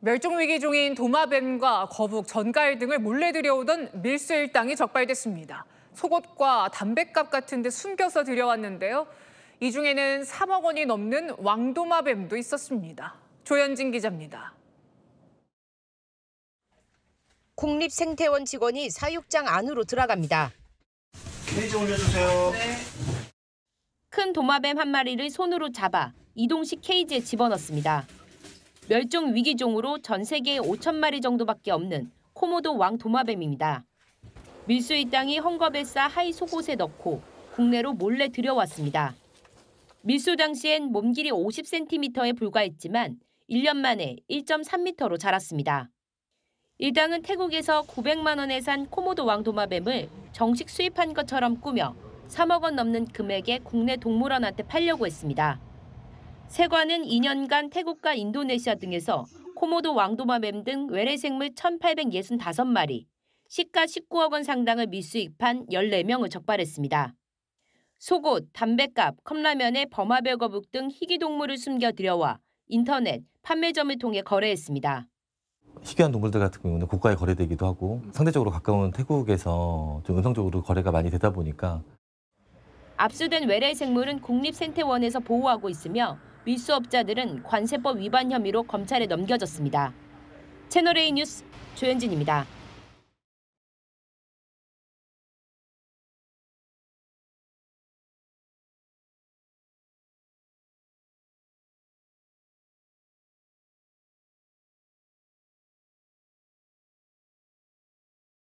멸종위기 종인 도마뱀과 거북, 전갈 등을 몰래 들여오던 밀수 일당이 적발됐습니다. 속옷과 담뱃갑 같은 데 숨겨서 들여왔는데요. 이 중에는 3억 원이 넘는 왕도마뱀도 있었습니다. 조현진 기자입니다. 국립생태원 직원이 사육장 안으로 들어갑니다. 케이지 올려주세요. 네. 큰 도마뱀 한 마리를 손으로 잡아 이동식 케이지에 집어넣습니다. 멸종 위기종으로 전 세계에 5천 마리 정도밖에 없는 코모도 왕 도마뱀입니다. 밀수의 땅이 헝겊에 싸 하이 속옷에 넣고 국내로 몰래 들여왔습니다. 밀수 당시엔 몸 길이 50cm에 불과했지만 1년 만에 1.3m로 자랐습니다. 일당은 태국에서 900만 원에 산 코모도 왕도마뱀을 정식 수입한 것처럼 꾸며 3억 원 넘는 금액에 국내 동물원한테 팔려고 했습니다. 세관은 2년간 태국과 인도네시아 등에서 코모도 왕도마뱀 등 외래생물 1,865마리, 시가 19억 원 상당을 미수입한 14명을 적발했습니다. 속옷, 담뱃갑, 컵라면에 범화베 거북 등 희귀 동물을 숨겨 들여와 인터넷, 판매점을 통해 거래했습니다. 희귀한 동물들 같은 경우는 고가에 거래되기도 하고 상대적으로 가까운 태국에서 좀 음성적으로 거래가 많이 되다 보니까 압수된 외래 생물은 국립생태원에서 보호하고 있으며 밀수업자들은 관세법 위반 혐의로 검찰에 넘겨졌습니다. 채널A 뉴스 조현진입니다.